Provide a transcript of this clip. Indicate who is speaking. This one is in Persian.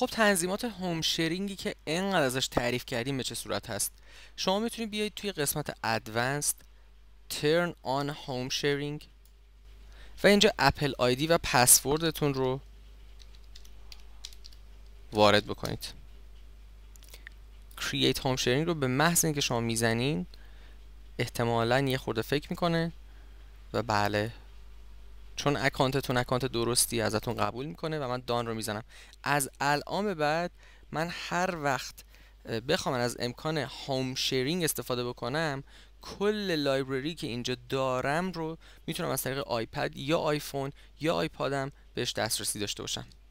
Speaker 1: خب تنظیمات هوم شیرینگی که انقدر ازش تعریف کردیم به چه صورت هست شما میتونید بیایید توی قسمت ادوانسد turn on home sharing و اینجا اپل آیدی و پسوردتون رو وارد بکنید create home sharing رو به محض اینکه شما میزنین احتمالا یه خورده فکر میکنه و بله چون اکانتتون اکانت درستی ازتون قبول میکنه و من دان رو میزنم از الان بعد من هر وقت بخوام از امکان هوم شیرینگ استفاده بکنم کل لایبرری که اینجا دارم رو میتونم از طریق آیپد یا آیفون یا آیپادم بهش دسترسی داشته باشم